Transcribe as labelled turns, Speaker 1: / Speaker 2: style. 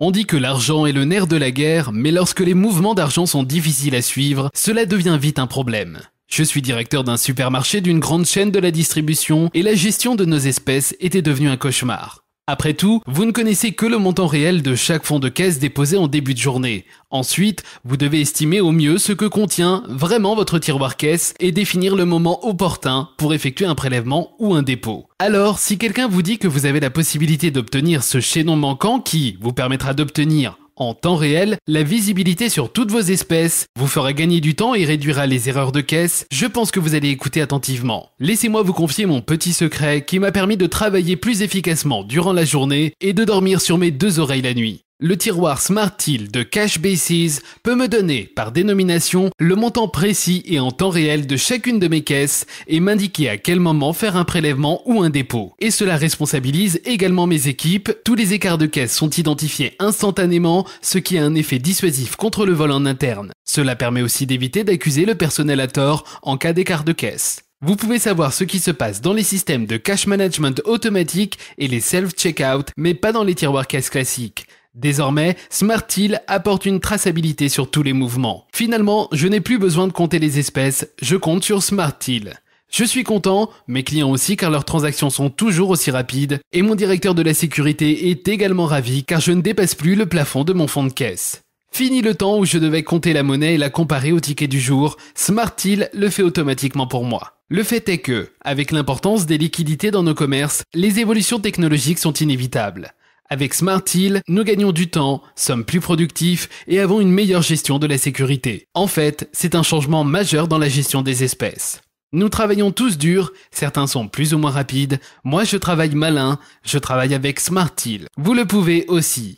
Speaker 1: On dit que l'argent est le nerf de la guerre, mais lorsque les mouvements d'argent sont difficiles à suivre, cela devient vite un problème. Je suis directeur d'un supermarché d'une grande chaîne de la distribution et la gestion de nos espèces était devenue un cauchemar. Après tout, vous ne connaissez que le montant réel de chaque fonds de caisse déposé en début de journée. Ensuite, vous devez estimer au mieux ce que contient vraiment votre tiroir caisse et définir le moment opportun pour effectuer un prélèvement ou un dépôt. Alors, si quelqu'un vous dit que vous avez la possibilité d'obtenir ce chaînon manquant qui vous permettra d'obtenir en temps réel la visibilité sur toutes vos espèces, vous fera gagner du temps et réduira les erreurs de caisse. Je pense que vous allez écouter attentivement. Laissez-moi vous confier mon petit secret qui m'a permis de travailler plus efficacement durant la journée et de dormir sur mes deux oreilles la nuit. Le tiroir SmartTill de Cash Bases peut me donner, par dénomination, le montant précis et en temps réel de chacune de mes caisses et m'indiquer à quel moment faire un prélèvement ou un dépôt. Et cela responsabilise également mes équipes. Tous les écarts de caisse sont identifiés instantanément, ce qui a un effet dissuasif contre le vol en interne. Cela permet aussi d'éviter d'accuser le personnel à tort en cas d'écart de caisse. Vous pouvez savoir ce qui se passe dans les systèmes de cash management automatique et les self-checkout, mais pas dans les tiroirs caisse classiques. Désormais, Smartil apporte une traçabilité sur tous les mouvements. Finalement, je n'ai plus besoin de compter les espèces, je compte sur Smartil. Je suis content, mes clients aussi car leurs transactions sont toujours aussi rapides, et mon directeur de la sécurité est également ravi car je ne dépasse plus le plafond de mon fonds de caisse. Fini le temps où je devais compter la monnaie et la comparer au ticket du jour, Smartil le fait automatiquement pour moi. Le fait est que, avec l'importance des liquidités dans nos commerces, les évolutions technologiques sont inévitables. Avec Smart Hill, nous gagnons du temps, sommes plus productifs et avons une meilleure gestion de la sécurité. En fait, c'est un changement majeur dans la gestion des espèces. Nous travaillons tous dur, certains sont plus ou moins rapides, moi je travaille malin, je travaille avec Smart Hill. Vous le pouvez aussi.